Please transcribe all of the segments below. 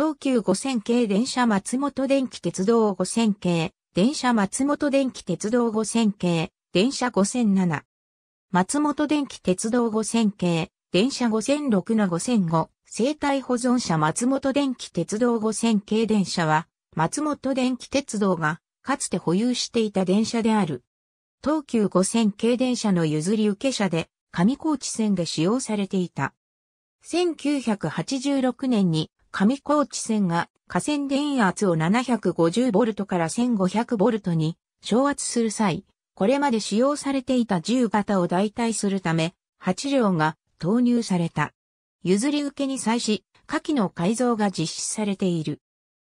東急5000系電車松本電気鉄道5000系、電車松本電気鉄道5000系、電車5007。松本電気鉄道5000系、電車5006の5005、生体保存車松本電気鉄道5000系電車は、松本電気鉄道が、かつて保有していた電車である。東急5000系電車の譲り受け車で、上高地線で使用されていた。1986年に上高地線が河川電圧を 750V から 1500V に昇圧する際、これまで使用されていた銃型を代替するため、8両が投入された。譲り受けに際し、下記の改造が実施されている。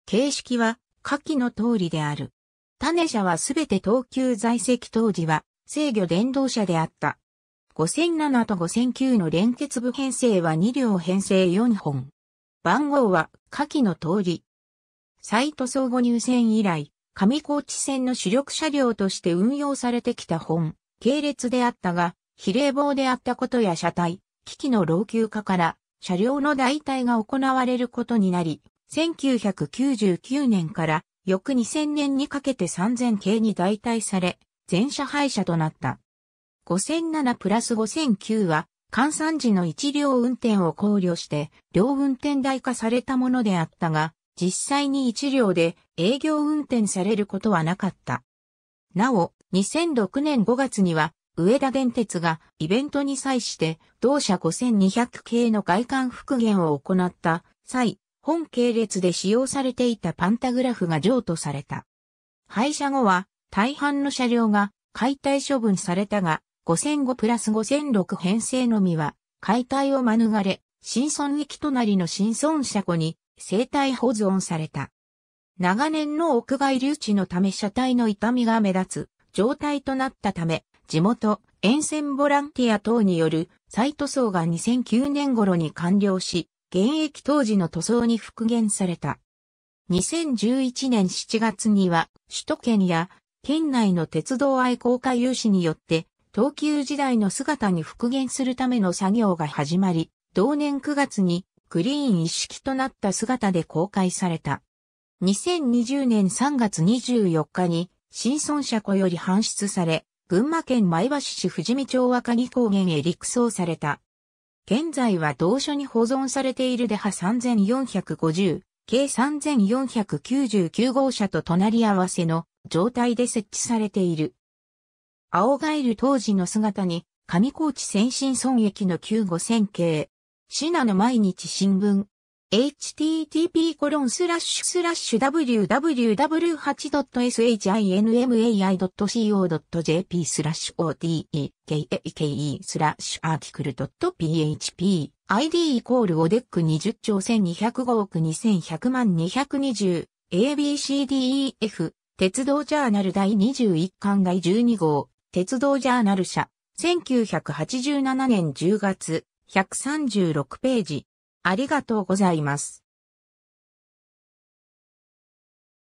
形式は下記の通りである。種車はすべて等級在籍当時は制御電動車であった。5007と5009の連結部編成は2両編成4本。番号は下記の通り。サイト相互入線以来、上高地線の主力車両として運用されてきた本、系列であったが、比例棒であったことや車体、機器の老朽化から、車両の代替が行われることになり、1999年から翌2000年にかけて3000系に代替され、全車廃車となった。5007プラス5009は換算時の一両運転を考慮して、両運転代化されたものであったが、実際に一両で営業運転されることはなかった。なお、2006年5月には、上田電鉄がイベントに際して同社5200系の外観復元を行った際、本系列で使用されていたパンタグラフが譲渡された。廃車後は大半の車両が解体処分されたが、5005プラス5006編成のみは、解体を免れ、新村駅隣の新村車庫に生体保存された。長年の屋外留置のため車体の痛みが目立つ状態となったため、地元、沿線ボランティア等による再塗装が2009年頃に完了し、現役当時の塗装に復元された。2011年7月には、首都圏や県内の鉄道愛好家有志によって東急時代の姿に復元するための作業が始まり、同年9月にクリーン一式となった姿で公開された。2020年3月24日に新村車庫より搬出され、群馬県前橋市富士見町若木高原へ陸送された。現在は同書に保存されているデハ3450、計3499号車と隣り合わせの状態で設置されている。青ガエル当時の姿に、上高地先進村駅の旧5000系、シナの毎日新聞、http w w w s h i n m a i c o j p スラッシュ odeke スラッシュアーティクル .php ID イコールオデック20兆1205億2100万 220ABCDEF 鉄道ジャーナル第21巻外12号鉄道ジャーナル社、1987年10月、136ページ。ありがとうございます。